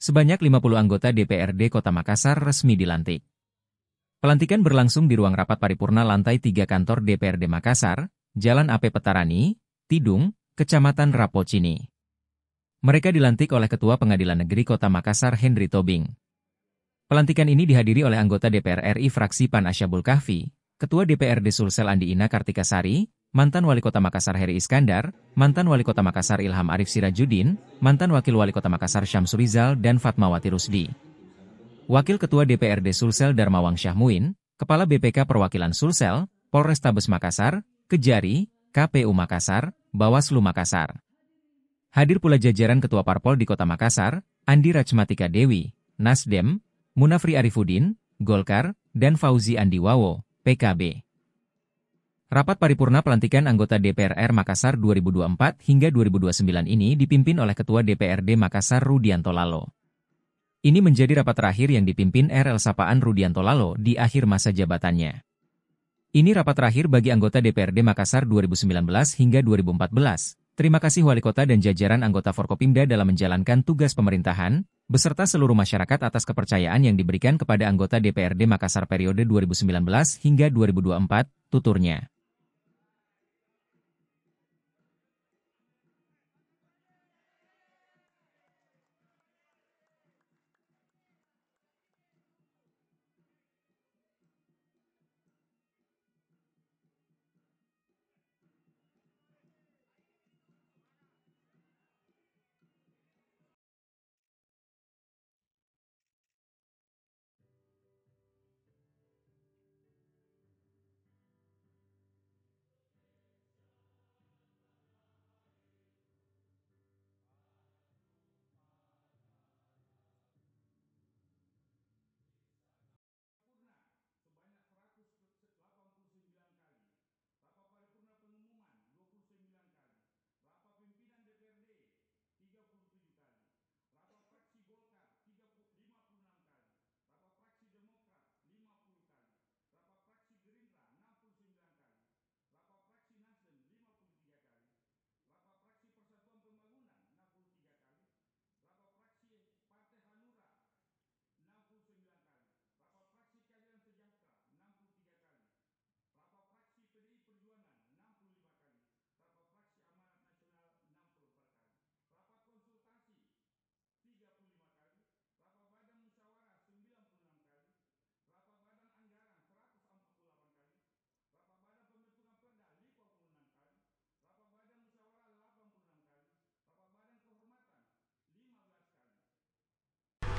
Sebanyak 50 anggota DPRD Kota Makassar resmi dilantik. Pelantikan berlangsung di ruang rapat paripurna lantai 3 kantor DPRD Makassar, Jalan AP Petarani, Tidung, Kecamatan Rapocini. Mereka dilantik oleh Ketua Pengadilan Negeri Kota Makassar Henry Tobing. Pelantikan ini dihadiri oleh anggota DPR RI fraksi PAN Asyabul Kahfi, Ketua DPRD Sulsel Andi Ina Kartikasari, mantan Wali Kota Makassar Heri Iskandar, mantan Wali Kota Makassar Ilham Arif sirajudin, mantan Wakil Wali Kota Makassar Syamsu Rizal dan Fatmawati Rusdi. Wakil Ketua DPRD Sulsel Darmawang Syahmuin, Kepala BPK Perwakilan Sulsel, Polrestabes Makassar, Kejari, KPU Makassar, Bawaslu Makassar. Hadir pula jajaran Ketua Parpol di Kota Makassar, Andi Rachmatika Dewi, Nasdem, Munafri Arifudin, Golkar, dan Fauzi Andiwawo, PKB. Rapat paripurna pelantikan anggota DPRR Makassar 2024 hingga 2029 ini dipimpin oleh Ketua DPRD Makassar Rudianto Lalo. Ini menjadi rapat terakhir yang dipimpin RL Sapaan Rudianto Lalo di akhir masa jabatannya. Ini rapat terakhir bagi anggota DPRD Makassar 2019 hingga 2014. Terima kasih Wali Kota dan jajaran anggota Forkopimda dalam menjalankan tugas pemerintahan, beserta seluruh masyarakat atas kepercayaan yang diberikan kepada anggota DPRD Makassar periode 2019 hingga 2024, tuturnya.